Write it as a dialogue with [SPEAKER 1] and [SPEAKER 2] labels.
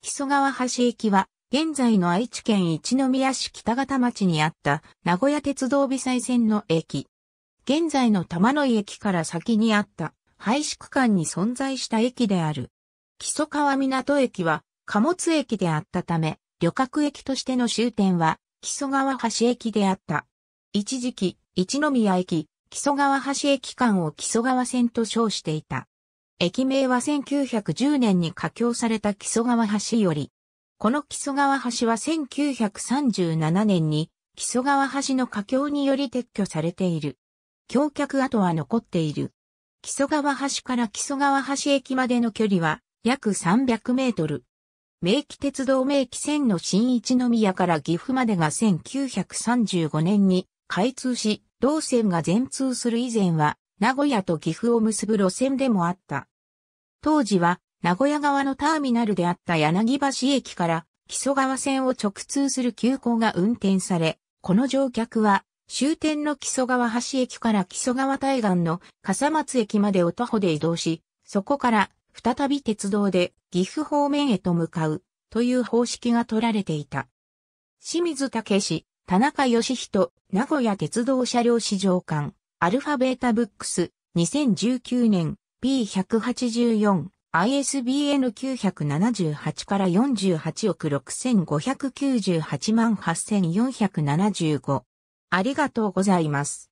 [SPEAKER 1] 木曽川橋駅は、現在の愛知県一宮市北方町にあった名古屋鉄道美載線の駅。現在の玉野井駅から先にあった廃止区間に存在した駅である。木曽川港駅は貨物駅であったため、旅客駅としての終点は木曽川橋駅であった。一時期、一宮駅、木曽川橋駅間を木曽川線と称していた。駅名は1910年に架橋された木曽川橋より。この木曽川橋は1937年に木曽川橋の架橋により撤去されている。橋脚跡は残っている。木曽川橋から木曽川橋駅までの距離は約300メートル。名機鉄道名機線の新一宮から岐阜までが1935年に開通し、同線が全通する以前は名古屋と岐阜を結ぶ路線でもあった。当時は、名古屋側のターミナルであった柳橋駅から木曽川線を直通する急行が運転され、この乗客は終点の木曽川橋駅から木曽川対岸の笠松駅までを徒歩で移動し、そこから再び鉄道で岐阜方面へと向かうという方式が取られていた。清水武市、田中義人、名古屋鉄道車両試乗官。アルファベータブックス、2019年、P184、ISBN 978から48億6598万8475。ありがとうございます。